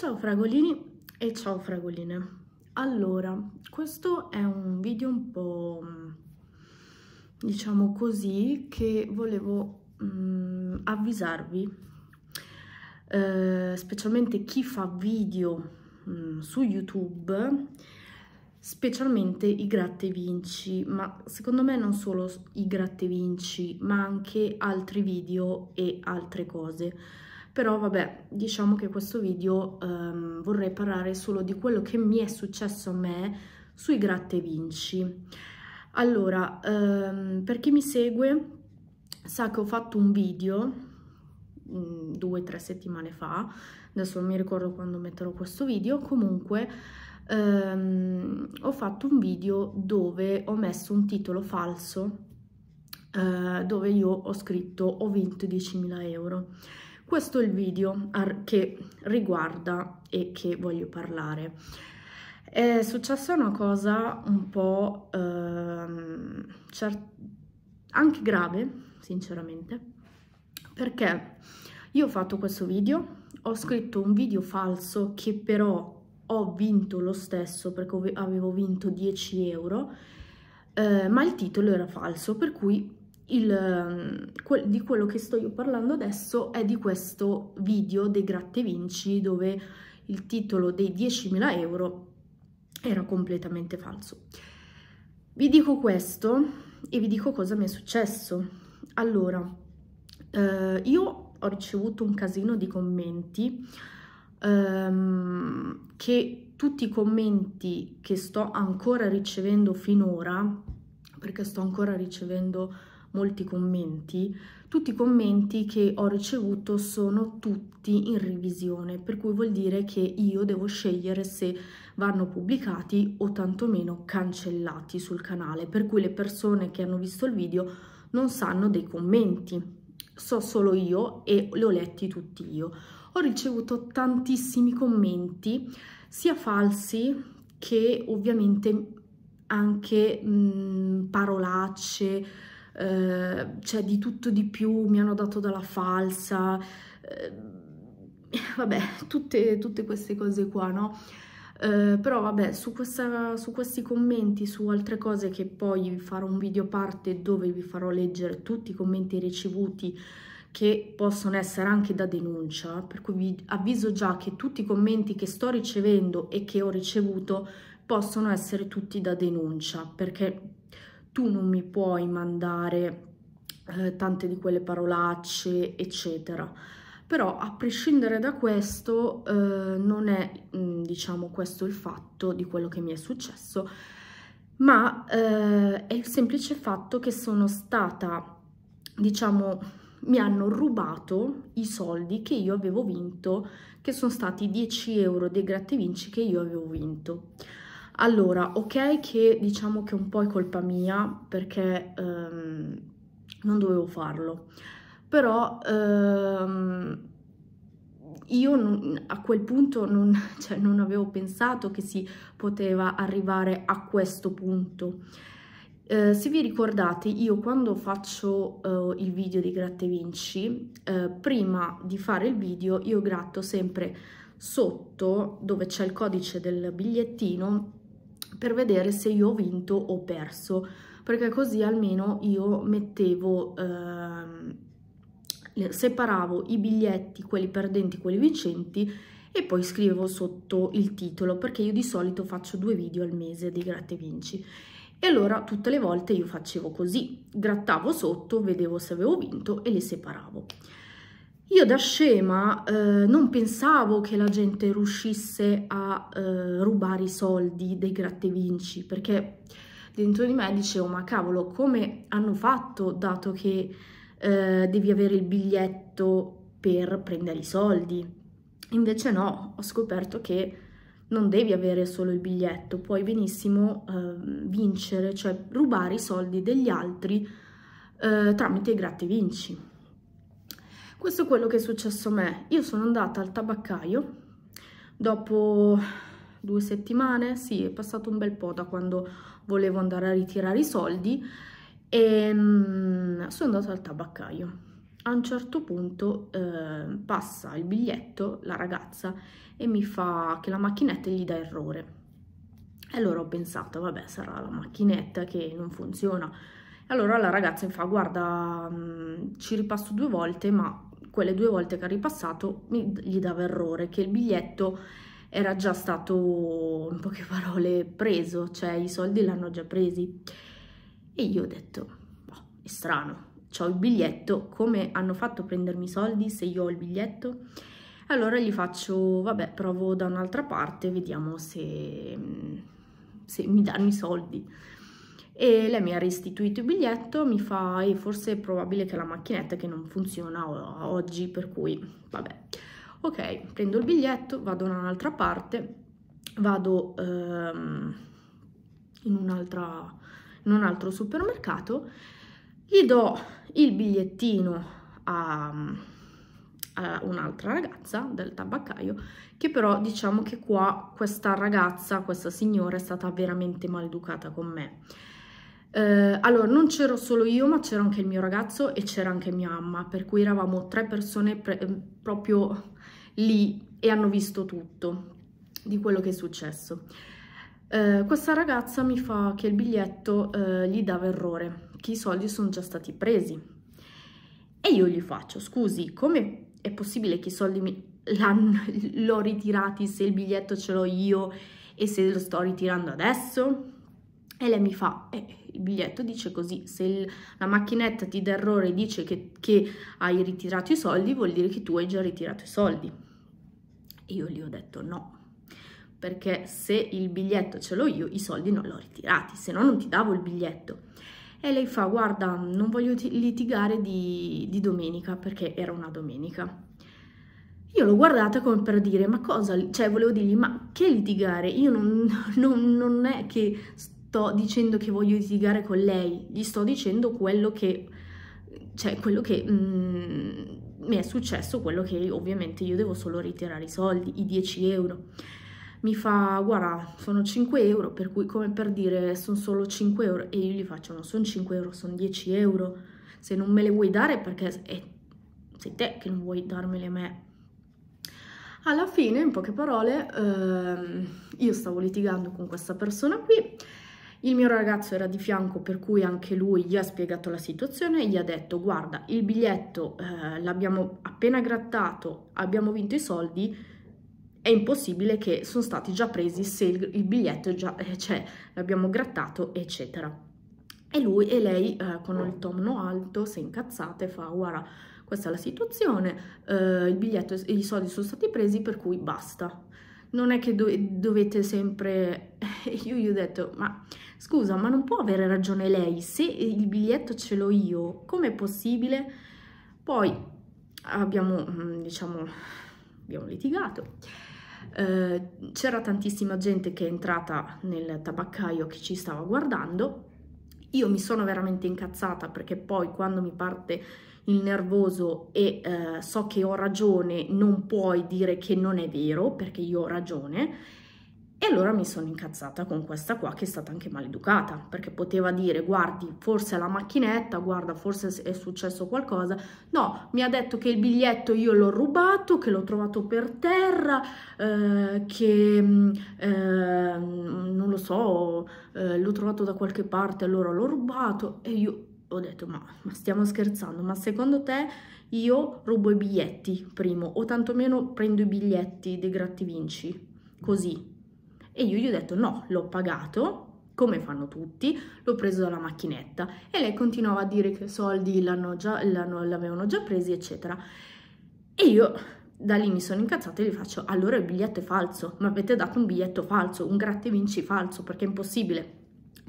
Ciao fragolini e ciao fragoline. Allora, questo è un video un po' mm, diciamo così che volevo mm, avvisarvi eh, specialmente chi fa video mm, su YouTube specialmente i gratte vinci ma secondo me non solo i gratte vinci ma anche altri video e altre cose però vabbè diciamo che questo video ehm, vorrei parlare solo di quello che mi è successo a me sui gratta vinci allora ehm, per chi mi segue sa che ho fatto un video mm, due o tre settimane fa adesso non mi ricordo quando metterò questo video comunque ehm, ho fatto un video dove ho messo un titolo falso eh, dove io ho scritto ho vinto 10.000 euro questo è il video che riguarda e che voglio parlare. È successa una cosa un po' ehm, anche grave, sinceramente, perché io ho fatto questo video, ho scritto un video falso che però ho vinto lo stesso perché avevo vinto 10 euro, eh, ma il titolo era falso, per cui il, ehm, quel, di quello che sto io parlando adesso è di questo video dei gratte vinci dove il titolo dei 10.000 euro era completamente falso. Vi dico questo e vi dico cosa mi è successo. Allora, eh, io ho ricevuto un casino di commenti ehm, che tutti i commenti che sto ancora ricevendo finora, perché sto ancora ricevendo molti commenti, tutti i commenti che ho ricevuto sono tutti in revisione, per cui vuol dire che io devo scegliere se vanno pubblicati o tantomeno cancellati sul canale, per cui le persone che hanno visto il video non sanno dei commenti, so solo io e li ho letti tutti io. Ho ricevuto tantissimi commenti, sia falsi che ovviamente anche mh, parolacce, eh, c'è di tutto di più, mi hanno dato dalla falsa, eh, vabbè, tutte, tutte, queste cose qua, no? Eh, però vabbè, su, questa, su questi commenti, su altre cose che poi vi farò un video parte dove vi farò leggere tutti i commenti ricevuti che possono essere anche da denuncia, per cui vi avviso già che tutti i commenti che sto ricevendo e che ho ricevuto possono essere tutti da denuncia, perché tu non mi puoi mandare eh, tante di quelle parolacce, eccetera. Però a prescindere da questo eh, non è, mm, diciamo, questo il fatto di quello che mi è successo, ma eh, è il semplice fatto che sono stata, diciamo, mi hanno rubato i soldi che io avevo vinto, che sono stati 10 euro dei gratte vinci che io avevo vinto. Allora, ok che diciamo che un po' è colpa mia perché ehm, non dovevo farlo, però ehm, io non, a quel punto non, cioè, non avevo pensato che si poteva arrivare a questo punto. Eh, se vi ricordate, io quando faccio eh, il video di Gratte Vinci, eh, prima di fare il video io gratto sempre sotto dove c'è il codice del bigliettino per vedere se io ho vinto o perso, perché così almeno io mettevo, ehm, separavo i biglietti, quelli perdenti, e quelli vincenti, e poi scrivevo sotto il titolo, perché io di solito faccio due video al mese di gratte vinci. E allora tutte le volte io facevo così, grattavo sotto, vedevo se avevo vinto e li separavo. Io da scema eh, non pensavo che la gente riuscisse a eh, rubare i soldi dei grattevinci, perché dentro di me dicevo, ma cavolo, come hanno fatto dato che eh, devi avere il biglietto per prendere i soldi? Invece no, ho scoperto che non devi avere solo il biglietto, puoi benissimo ehm, vincere, cioè rubare i soldi degli altri eh, tramite i grattevinci. Questo è quello che è successo a me. Io sono andata al tabaccaio dopo due settimane, sì, è passato un bel po' da quando volevo andare a ritirare i soldi e mm, sono andata al tabaccaio. A un certo punto eh, passa il biglietto la ragazza e mi fa che la macchinetta gli dà errore. Allora ho pensato, vabbè, sarà la macchinetta che non funziona. Allora la ragazza mi fa, guarda, mh, mm, ci ripasso due volte, ma quelle due volte che ha ripassato mi, gli dava errore che il biglietto era già stato in poche parole preso, cioè i soldi l'hanno già presi. E io ho detto, oh, è strano, ho il biglietto, come hanno fatto a prendermi i soldi se io ho il biglietto? Allora gli faccio, vabbè, provo da un'altra parte, vediamo se, se mi danno i soldi e lei mi ha restituito il biglietto, mi fa e eh, forse è probabile che la macchinetta che non funziona oggi, per cui vabbè. Ok, prendo il biglietto, vado da un'altra parte, vado ehm, in, un in un altro supermercato, gli do il bigliettino a, a un'altra ragazza del tabaccaio che però diciamo che qua questa ragazza, questa signora è stata veramente maleducata con me eh, allora, non c'ero solo io, ma c'era anche il mio ragazzo e c'era anche mia mamma, per cui eravamo tre persone ehm, proprio lì e hanno visto tutto di quello che è successo. Eh, questa ragazza mi fa che il biglietto eh, gli dava errore, che i soldi sono già stati presi. E io gli faccio, scusi, come è possibile che i soldi mi... l'ho ritirati se il biglietto ce l'ho io e se lo sto ritirando adesso? E lei mi fa, eh, il biglietto dice così, se il, la macchinetta ti dà errore e dice che, che hai ritirato i soldi, vuol dire che tu hai già ritirato i soldi. E io gli ho detto no, perché se il biglietto ce l'ho io, i soldi non l'ho ritirati, se no non ti davo il biglietto. E lei fa, guarda, non voglio litigare di, di domenica, perché era una domenica. Io l'ho guardata come per dire, ma cosa, cioè volevo dirgli, ma che litigare? Io non, non, non è che sto dicendo che voglio litigare con lei, gli sto dicendo quello che, cioè, quello che mm, mi è successo, quello che ovviamente io devo solo ritirare i soldi, i 10 euro. Mi fa, guarda, sono 5 euro, per cui come per dire sono solo 5 euro, e io gli faccio, non sono 5 euro, sono 10 euro, se non me le vuoi dare perché eh, sei te che non vuoi darmele a me. Alla fine, in poche parole, ehm, io stavo litigando con questa persona qui il mio ragazzo era di fianco, per cui anche lui gli ha spiegato la situazione e gli ha detto guarda, il biglietto eh, l'abbiamo appena grattato, abbiamo vinto i soldi, è impossibile che sono stati già presi se il, il biglietto già eh, c'è, cioè, l'abbiamo grattato, eccetera. E lui e lei eh, con il tono alto si è incazzata e fa guarda, questa è la situazione, eh, il biglietto i soldi sono stati presi per cui basta non è che do dovete sempre... io gli ho detto, ma scusa, ma non può avere ragione lei, se il biglietto ce l'ho io, com'è possibile? Poi abbiamo, mm, diciamo, abbiamo litigato. Eh, C'era tantissima gente che è entrata nel tabaccaio che ci stava guardando. Io mi sono veramente incazzata perché poi quando mi parte il nervoso e eh, so che ho ragione, non puoi dire che non è vero perché io ho ragione. E allora mi sono incazzata con questa qua che è stata anche maleducata, perché poteva dire guardi forse la macchinetta, guarda forse è successo qualcosa. No, mi ha detto che il biglietto io l'ho rubato, che l'ho trovato per terra, eh, che mm, eh, non lo so, eh, l'ho trovato da qualche parte, allora l'ho rubato e io ho detto ma, ma, stiamo scherzando, ma secondo te io rubo i biglietti primo o tantomeno prendo i biglietti dei gratti vinci così? E io gli ho detto no, l'ho pagato come fanno tutti, l'ho preso dalla macchinetta e lei continuava a dire che i soldi già, l'avevano già presi eccetera. E io da lì mi sono incazzata e gli faccio allora il biglietto è falso, mi avete dato un biglietto falso, un gratte vinci falso perché è impossibile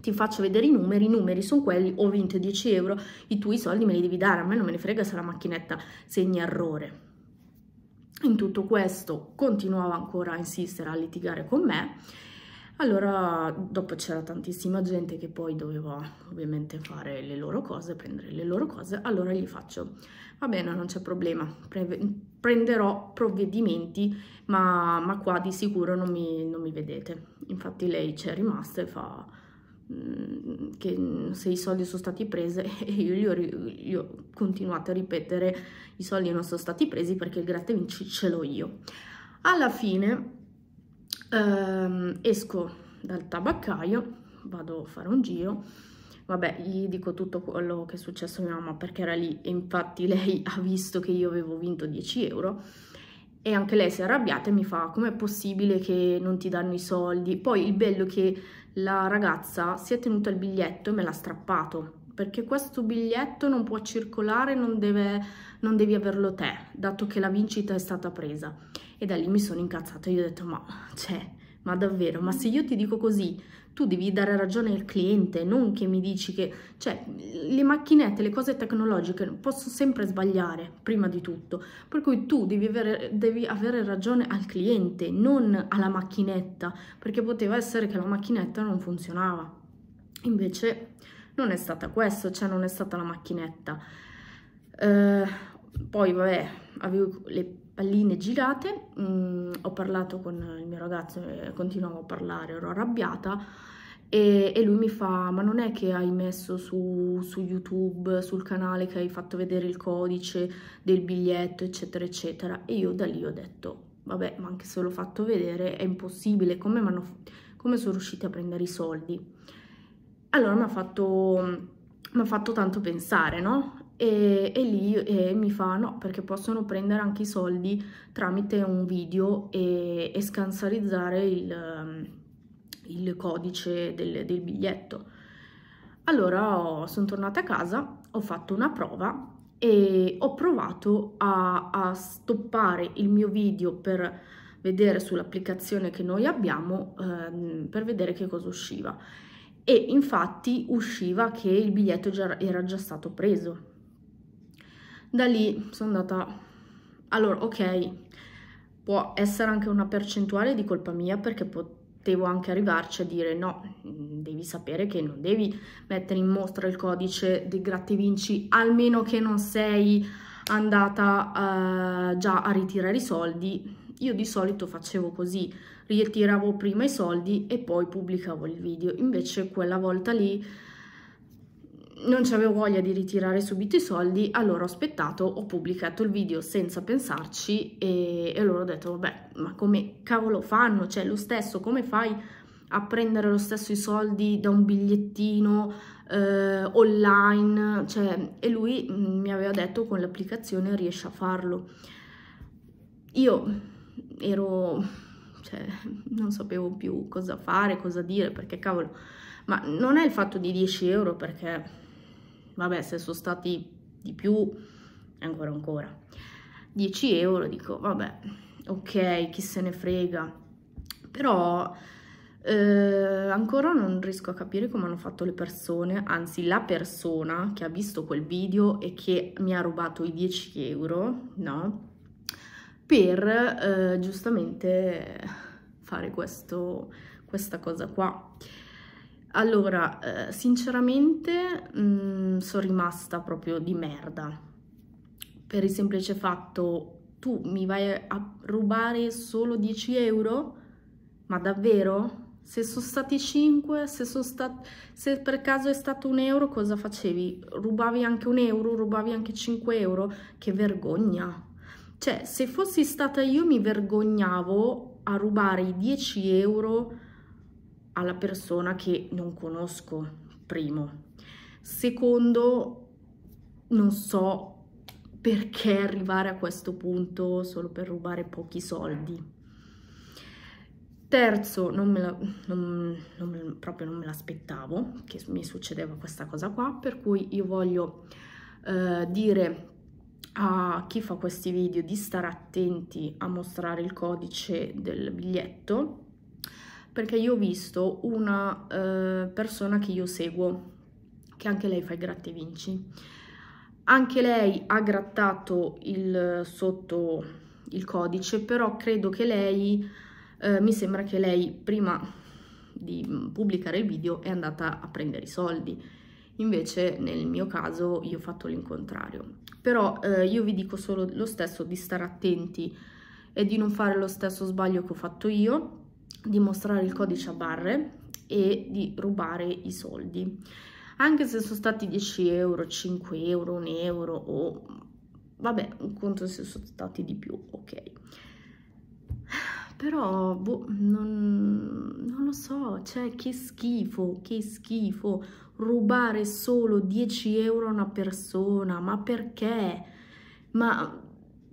ti faccio vedere i numeri, i numeri sono quelli, ho vinto 10 euro, i tuoi soldi me li devi dare, a me non me ne frega se la macchinetta segna errore. In tutto questo continuava ancora a insistere, a litigare con me, allora dopo c'era tantissima gente che poi doveva ovviamente fare le loro cose, prendere le loro cose, allora gli faccio, va bene, non c'è problema, pre prenderò provvedimenti, ma, ma, qua di sicuro non mi, non mi vedete. Infatti lei c'è rimasta e fa Mm, che mm, se i soldi sono stati presi e io, gli ho, ho continuato a ripetere i soldi non sono stati presi perché il gratta vinci ce l'ho io alla fine ehm, esco dal tabaccaio vado a fare un giro vabbè gli dico tutto quello che è successo a mia mamma perché era lì e infatti lei ha visto che io avevo vinto 10 euro e anche lei si è arrabbiata e mi fa com'è possibile che non ti danno i soldi poi il bello che la ragazza si è tenuta il biglietto e me l'ha strappato perché questo biglietto non può circolare, non, deve, non devi averlo te, dato che la vincita è stata presa. E da lì mi sono incazzata, io ho detto ma cioè ma davvero, ma se io ti dico così, tu devi dare ragione al cliente, non che mi dici che... Cioè, le macchinette, le cose tecnologiche posso sempre sbagliare, prima di tutto. Per cui tu devi avere, devi avere ragione al cliente, non alla macchinetta, perché poteva essere che la macchinetta non funzionava. Invece non è stata questo, cioè non è stata la macchinetta. Eh, poi, vabbè, avevo le palline girate, mm, ho parlato con il mio ragazzo, e continuavo a parlare, ero arrabbiata e, e, lui mi fa ma non è che hai messo su, su YouTube, sul canale che hai fatto vedere il codice del biglietto eccetera eccetera e io da lì ho detto vabbè ma anche se l'ho fatto vedere è impossibile come, come sono riusciti a prendere i soldi allora mi ha fatto mi ha fatto tanto pensare, no? e, e lì e mi fa no perché possono prendere anche i soldi tramite un video e, e scansarizzare il, ehm, il codice del, del biglietto. Allora sono tornata a casa, ho fatto una prova e ho provato a, a stoppare il mio video per vedere sull'applicazione che noi abbiamo ehm, per vedere che cosa usciva e infatti usciva che il biglietto era già stato preso da lì sono andata... Allora, ok, può essere anche una percentuale di colpa mia perché potevo anche arrivarci a dire no, devi sapere che non devi mettere in mostra il codice dei gratte vinci, almeno che non sei andata eh, già a ritirare i soldi. Io di solito facevo così, ritiravo prima i soldi e poi pubblicavo il video. Invece quella volta lì non avevo voglia di ritirare subito i soldi, allora ho aspettato, ho pubblicato il video senza pensarci e, e loro ho detto, vabbè, ma come cavolo fanno? Cioè, lo stesso, come fai a prendere lo stesso i soldi da un bigliettino eh, online? Cioè, e lui mm, mi aveva detto con l'applicazione riesce a farlo. Io ero, cioè, non sapevo più cosa fare, cosa dire, perché cavolo, ma non è il fatto di 10 euro perché vabbè se sono stati di più ancora ancora 10 euro dico vabbè ok chi se ne frega però eh, ancora non riesco a capire come hanno fatto le persone anzi la persona che ha visto quel video e che mi ha rubato i 10 euro no per eh, giustamente fare questo, questa cosa qua allora, eh, sinceramente mh, mm, sono rimasta proprio di merda, per il semplice fatto tu mi vai a rubare solo 10 euro? Ma davvero? Se sono stati 5, se, sono stat se per caso è stato un euro, cosa facevi? Rubavi anche un euro, rubavi anche 5 euro? Che vergogna! Cioè, se fossi stata io mi vergognavo a rubare i 10 euro alla persona che non conosco, primo. Secondo, non so perché arrivare a questo punto solo per rubare pochi soldi. Terzo, non me la, non, non proprio non me l'aspettavo che mi succedeva questa cosa qua, per cui io voglio eh, dire a chi fa questi video di stare attenti a mostrare il codice del biglietto perché io ho visto una eh, persona che io seguo, che anche lei fa i gratti e vinci. Anche lei ha grattato il, sotto il codice, però credo che lei, eh, mi sembra che lei prima di pubblicare il video è andata a prendere i soldi. Invece nel mio caso io ho fatto l'incontrario. Però eh, io vi dico solo lo stesso di stare attenti e di non fare lo stesso sbaglio che ho fatto io di mostrare il codice a barre e di rubare i soldi. Anche se sono stati 10 euro, 5 euro, 1 euro o vabbè, un conto se sono stati di più, ok. Però boh, non, non lo so, cioè che schifo, che schifo rubare solo 10 euro a una persona, ma perché? Ma,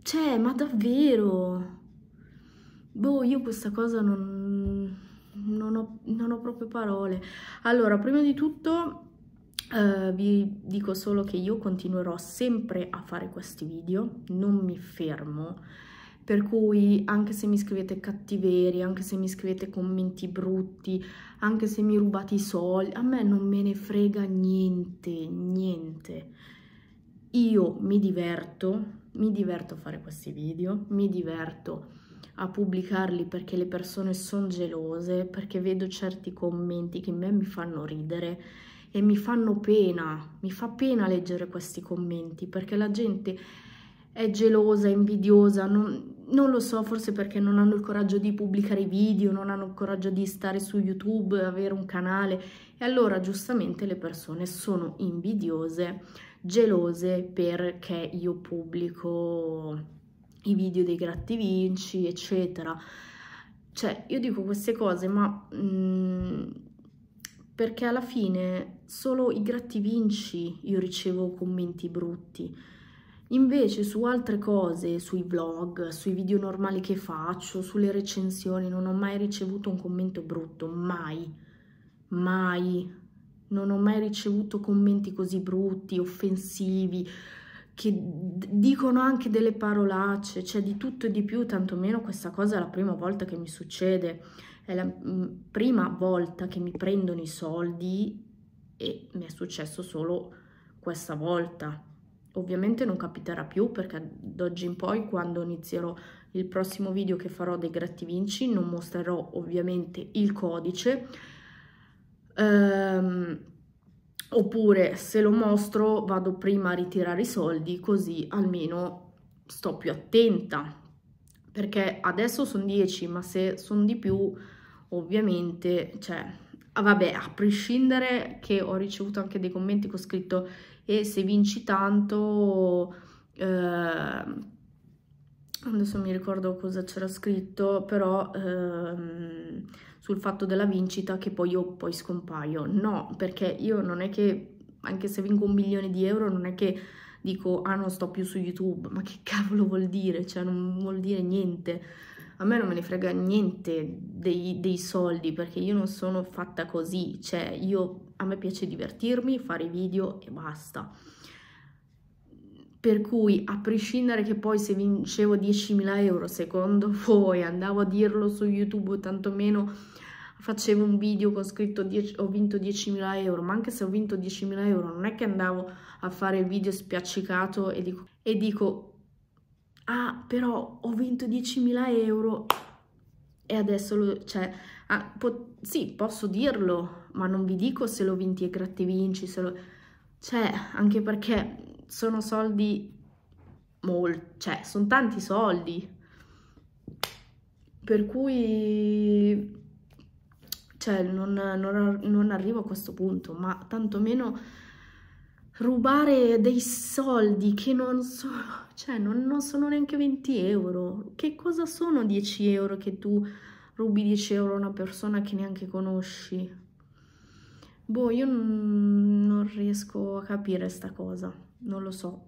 cioè, ma davvero? Boh, io questa cosa non, non ho, non ho proprio parole. Allora, prima di tutto Uh, vi dico solo che io continuerò sempre a fare questi video, non mi fermo, per cui anche se mi scrivete cattiverie, anche se mi scrivete commenti brutti, anche se mi rubate i soldi, a me non me ne frega niente, niente. Io mi diverto, mi diverto a fare questi video, mi diverto a pubblicarli perché le persone sono gelose, perché vedo certi commenti che a me mi fanno ridere e mi fanno pena, mi fa pena leggere questi commenti perché la gente è gelosa, invidiosa, non, non lo so, forse perché non hanno il coraggio di pubblicare video, non hanno il coraggio di stare su YouTube, avere un canale e allora giustamente le persone sono invidiose, gelose perché io pubblico i video dei gratti vinci, eccetera. Cioè, io dico queste cose, ma mh, mm, perché alla fine solo i gratti vinci io ricevo commenti brutti. Invece su altre cose, sui vlog, sui video normali che faccio, sulle recensioni, non ho mai ricevuto un commento brutto, mai, mai. Non ho mai ricevuto commenti così brutti, offensivi, che dicono anche delle parolacce, cioè di tutto e di più, tantomeno questa cosa è la prima volta che mi succede, è la mm, prima volta che mi prendono i soldi e mi è successo solo questa volta. Ovviamente non capiterà più perché d'oggi in poi quando inizierò il prossimo video che farò dei Gratti Vinci non mostrerò ovviamente il codice. Ehm, oppure se lo mostro vado prima a ritirare i soldi così almeno sto più attenta perché adesso sono 10 ma se sono di più ovviamente cioè ah, vabbè a prescindere che ho ricevuto anche dei commenti che ho scritto e se vinci tanto eh, adesso mi ricordo cosa c'era scritto, però ehm, sul fatto della vincita che poi io poi scompaio. No, perché io non è che, anche se vinco un milione di euro, non è che dico, ah non sto più su YouTube, ma che cavolo vuol dire? Cioè non vuol dire niente. A me non me ne frega niente dei, dei soldi, perché io non sono fatta così. Cioè io, a me piace divertirmi, fare video e basta per cui a prescindere che poi se vincevo 10.000 euro, secondo voi andavo a dirlo su YouTube o tantomeno facevo un video con scritto ho vinto 10.000 euro, ma anche se ho vinto 10.000 euro non è che andavo a fare il video spiaccicato e dico, e dico ah però ho vinto 10.000 euro e adesso lo, cioè, ah, po sì posso dirlo, ma non vi dico se l'ho vinti e gratti vinci, se lo... Cioè, anche perché sono soldi molto, cioè sono tanti soldi. Per cui cioè, non, non, non arrivo a questo punto, ma tantomeno rubare dei soldi che non sono, cioè non, non, sono neanche 20 euro. Che cosa sono 10 euro che tu rubi 10 euro a una persona che neanche conosci? Boh, io non, riesco a capire questa cosa, non lo so.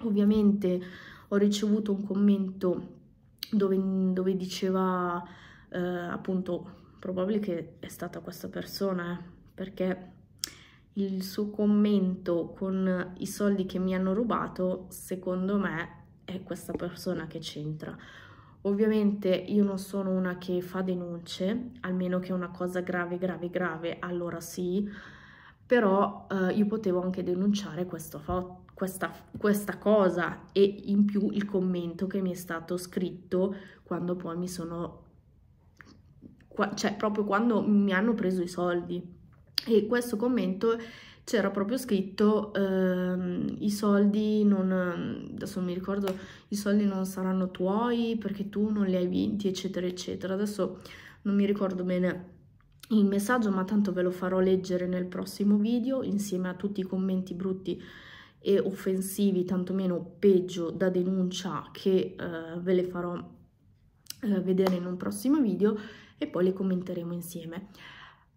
Ovviamente ho ricevuto un commento dove, dove diceva eh, appunto probabile che è stata questa persona eh, perché il suo commento con i soldi che mi hanno rubato secondo me è questa persona che c'entra. Ovviamente io non sono una che fa denunce, almeno che è una cosa grave, grave, grave, allora sì, però eh, io potevo anche denunciare questa, questa, cosa e in più il commento che mi è stato scritto quando poi mi sono, qua, cioè proprio quando mi hanno preso i soldi e questo commento c'era proprio scritto ehm, i soldi non adesso mi ricordo i soldi non saranno tuoi perché tu non li hai vinti eccetera eccetera adesso non mi ricordo bene il messaggio, ma tanto ve lo farò leggere nel prossimo video insieme a tutti i commenti brutti e offensivi, tantomeno peggio da denuncia che eh, ve le farò eh, vedere in un prossimo video e poi le commenteremo insieme.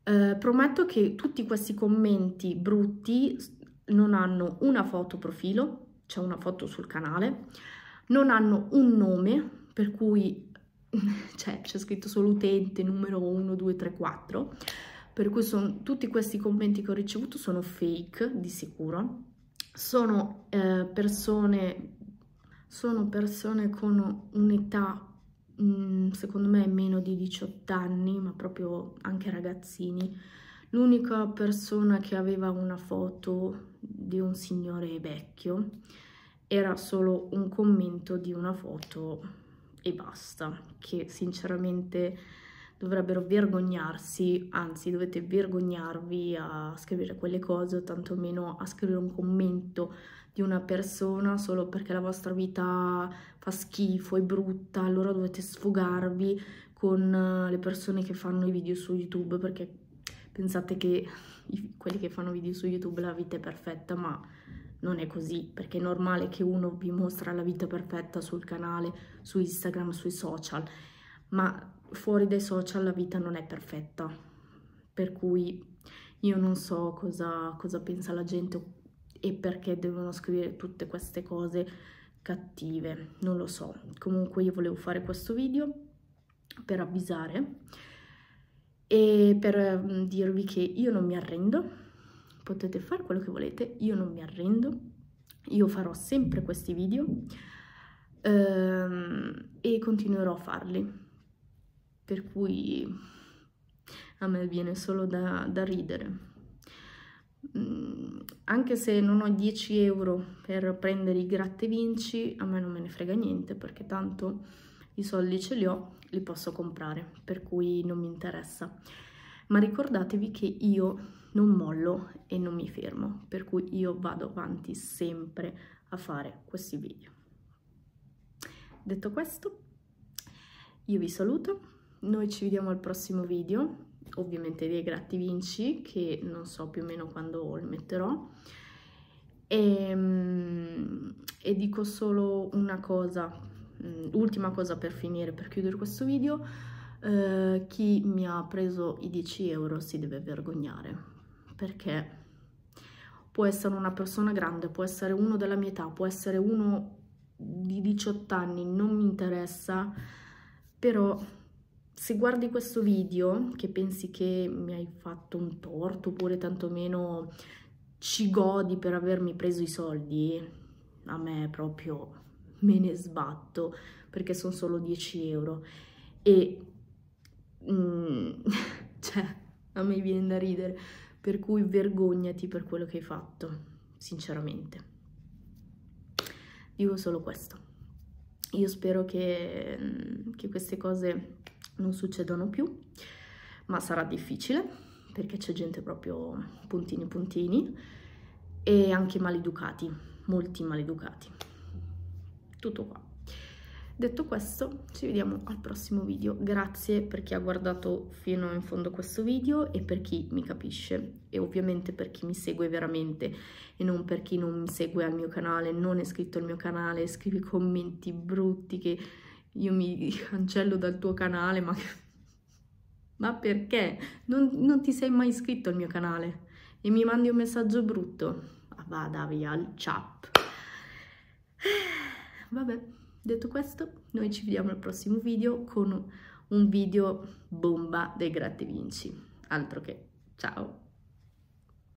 Eh, prometto che tutti questi commenti brutti non hanno una foto profilo, c'è cioè una foto sul canale, non hanno un nome, per cui cioè c'è scritto solo utente numero 1, 2, 3, 4, per cui sono, tutti questi commenti che ho ricevuto sono fake di sicuro, sono, eh, persone, sono persone con un'età mm, secondo me meno di 18 anni, ma proprio anche ragazzini. L'unica persona che aveva una foto di un signore vecchio era solo un commento di una foto e basta, che sinceramente dovrebbero vergognarsi, anzi dovete vergognarvi a scrivere quelle cose o tantomeno a scrivere un commento di una persona solo perché la vostra vita fa schifo, è brutta, allora dovete sfogarvi con eh, le persone che fanno i video su YouTube perché pensate che quelli che fanno video su YouTube la vita è perfetta, ma non è così, perché è normale che uno vi mostra la vita perfetta sul canale, su Instagram, sui social, ma fuori dai social la vita non è perfetta, per cui io non so cosa, cosa pensa la gente e perché devono scrivere tutte queste cose cattive, non lo so. Comunque io volevo fare questo video per avvisare e per mm, dirvi che io non mi arrendo, potete fare quello che volete, io non mi arrendo, io farò sempre questi video ehm, e continuerò a farli, per cui a me viene solo da, da ridere. Mm, anche se non ho 10 euro per prendere i gratte vinci, a me non me ne frega niente perché tanto i soldi ce li ho, li posso comprare, per cui non mi interessa ma ricordatevi che io non mollo e non mi fermo, per cui io vado avanti sempre a fare questi video. Detto questo, io vi saluto, noi ci vediamo al prossimo video, ovviamente dei gratti vinci, che non so più o meno quando lo metterò, e, ehm, e dico solo una cosa, mm, ultima cosa per finire, per chiudere questo video, eh, chi mi ha preso i 10 euro si deve vergognare, perché può essere una persona grande, può essere uno della mia età, può essere uno di 18 anni, non mi interessa, però se guardi questo video che pensi che mi hai fatto un torto oppure tantomeno ci godi per avermi preso i soldi, a me proprio me ne sbatto perché sono solo 10 euro e Mm, cioè, a me viene da ridere. Per cui vergognati per quello che hai fatto, sinceramente. Dico solo questo. Io spero che, mm, che queste cose non succedano più, ma sarà difficile perché c'è gente proprio puntini puntini e anche maleducati, molti maleducati. Tutto qua. Detto questo, ci vediamo al prossimo video. Grazie per chi ha guardato fino in fondo questo video e per chi mi capisce e ovviamente per chi mi segue veramente e non per chi non mi segue al mio canale, non è iscritto al mio canale, scrivi commenti brutti che io mi cancello dal tuo canale, ma, ma perché? Non, non, ti sei mai iscritto al mio canale e mi mandi un messaggio brutto. Ah, Vada via, ciao. Vabbè. Detto questo, noi ci vediamo al prossimo video con un video bomba dei gratte vinci. Altro che ciao!